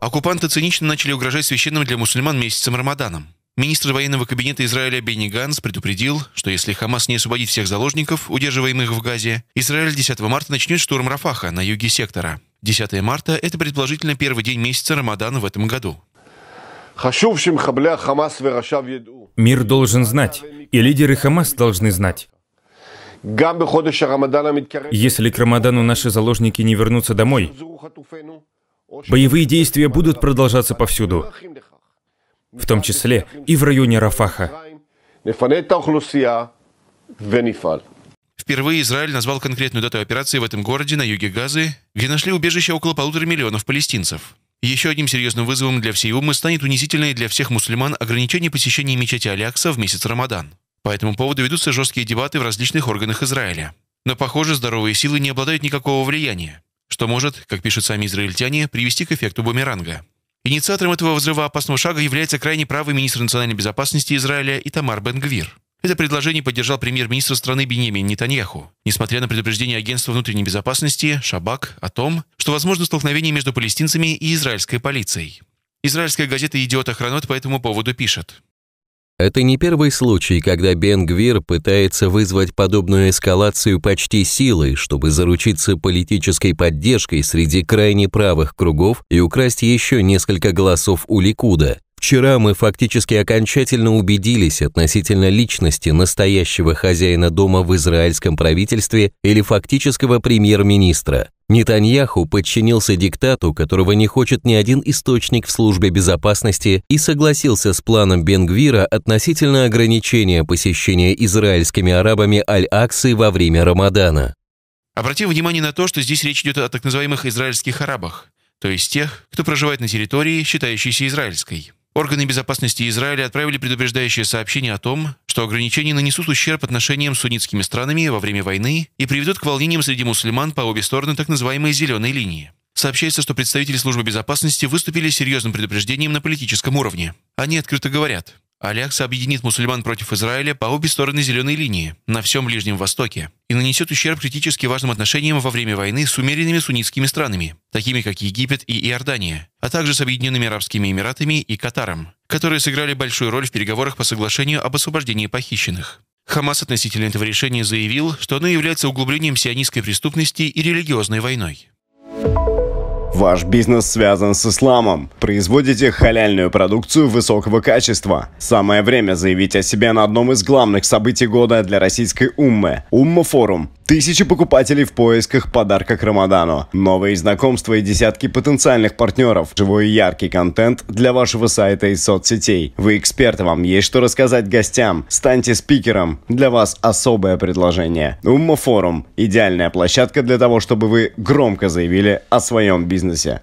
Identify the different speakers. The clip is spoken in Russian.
Speaker 1: Оккупанты цинично начали угрожать священным для мусульман месяцем Рамаданом. Министр военного кабинета Израиля Бенни Ганс предупредил, что если Хамас не освободит всех заложников, удерживаемых в Газе, Израиль 10 марта начнет штурм Рафаха на юге сектора. 10 марта – это предположительно первый день месяца Рамадана в этом году.
Speaker 2: Мир должен знать, и лидеры Хамас должны знать,
Speaker 3: если
Speaker 2: к Рамадану наши заложники не вернутся домой, боевые действия будут продолжаться повсюду, в том числе и в районе Рафаха.
Speaker 3: Впервые
Speaker 1: Израиль назвал конкретную дату операции в этом городе на юге Газы, где нашли убежище около полутора миллионов палестинцев. Еще одним серьезным вызовом для всей Умы станет унизительное для всех мусульман ограничение посещения мечети Алякса в месяц Рамадан. По этому поводу ведутся жесткие дебаты в различных органах Израиля. Но, похоже, здоровые силы не обладают никакого влияния, что может, как пишут сами израильтяне, привести к эффекту бумеранга. Инициатором этого взрыва опасного шага является крайне правый министр национальной безопасности Израиля Итамар Бенгвир. Это предложение поддержал премьер-министр страны Бенемин Нетаньяху, несмотря на предупреждение агентства внутренней безопасности «Шабак» о том, что возможно столкновение между палестинцами и израильской полицией. Израильская газета «Идиот Охранот» по этому поводу пишет.
Speaker 2: Это не первый случай, когда Бенгвир пытается вызвать подобную эскалацию почти силой, чтобы заручиться политической поддержкой среди крайне правых кругов и украсть еще несколько голосов у Ликуда. Вчера мы фактически окончательно убедились относительно личности настоящего хозяина дома в израильском правительстве или фактического премьер-министра. Нетаньяху подчинился диктату, которого не хочет ни один источник в службе безопасности, и согласился с планом Бенгвира относительно ограничения посещения израильскими арабами Аль-Аксы во время Рамадана.
Speaker 1: Обратим внимание на то, что здесь речь идет о так называемых израильских арабах, то есть тех, кто проживает на территории, считающейся израильской. Органы безопасности Израиля отправили предупреждающее сообщение о том, что ограничения нанесут ущерб отношениям с суннитскими странами во время войны и приведут к волнениям среди мусульман по обе стороны так называемой «зеленой линии». Сообщается, что представители службы безопасности выступили с серьезным предупреждением на политическом уровне. Они открыто говорят, Алякса объединит мусульман против Израиля по обе стороны зеленой линии, на всем Ближнем Востоке и нанесет ущерб критически важным отношениям во время войны с умеренными суннитскими странами, такими как Египет и Иордания, а также с Объединенными Арабскими Эмиратами и Катаром, которые сыграли большую роль в переговорах по соглашению об освобождении похищенных. Хамас относительно этого решения заявил, что оно является углублением сионистской преступности и религиозной войной.
Speaker 3: Ваш бизнес связан с исламом. Производите халяльную продукцию высокого качества. Самое время заявить о себе на одном из главных событий года для российской Уммы – Умма-форум. Тысячи покупателей в поисках подарка к Рамадану. Новые знакомства и десятки потенциальных партнеров. Живой и яркий контент для вашего сайта и соцсетей. Вы эксперт, вам есть что рассказать гостям. Станьте спикером. Для вас особое предложение. Умма Форум – идеальная площадка для того, чтобы вы громко заявили о своем бизнесе.